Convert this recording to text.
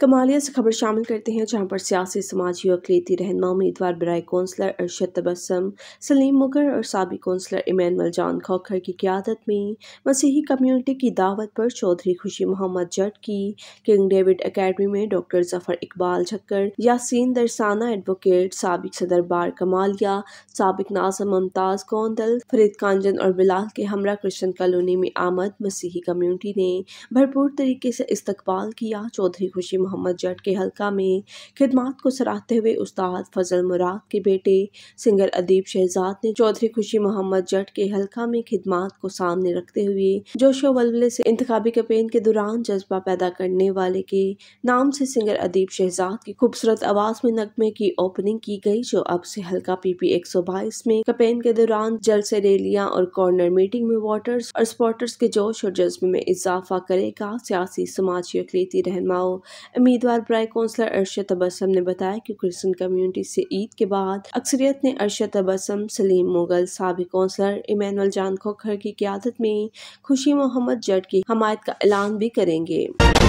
कमालिया से खबर शामिल करते हैं जहां पर सियासी समाजी और अकलीती रहनमा उम्मीदवार बरए कौंसलर अरशद तबसम सलीम मुगर और सबक कौंसलर इमैनुअल जान खोखर की क्यादत में मसीही कम्यूनिटी की दावत पर चौधरी खुशी मोहम्मद जट की किंग डेविड अकेडमी में डॉक्टर जफर इकबाल झक्कर यासीन दरसाना एडवोकेट सबक सदर बार कमालिया सबक नाजम मुमताज़ कौंदल फरीद कांजन और बिलाल के हमरा क्रिश्चन कॉलोनी में आमद मसीही कम्यूनिटी ने भरपूर तरीके से इस्तकबाल किया चौधरी खुशी मोहम्मद जट के हलका में खिदमात को सराहते हुए उस्ताद फजल मुराद के बेटे सिंगर अदीब शहजाद ने चौधरी खुशी मोहम्मद जट के हलका में खिदमात को सामने रखते हुए जोशो वलवले से इंतबी कपेन के दौरान जज्बा पैदा करने वाले के नाम से सिंगर अदीब शहजाद की खूबसूरत आवाज में नगमे की ओपनिंग की गई जो अब से हल्का पीपी एक सौ बाईस में कपेन के दौरान जलसे रैलियां और कॉर्नर मीटिंग में वोटर्स और स्पोर्टर्स के जोश और जज्बे में इजाफा करेगा सियासी समाजी अकलीती रहनुमाओं उम्मीदवार ब्राय कौंसलर अरशद तबसम ने बताया कि क्रिश्चियन कम्युनिटी से ईद के बाद अक्सरियत ने अरशद तबसम सलीम मुगल सबक कौंसलर इमानुअल जान खोखर की क्यादत में खुशी मोहम्मद जट की हमायत का ऐलान भी करेंगे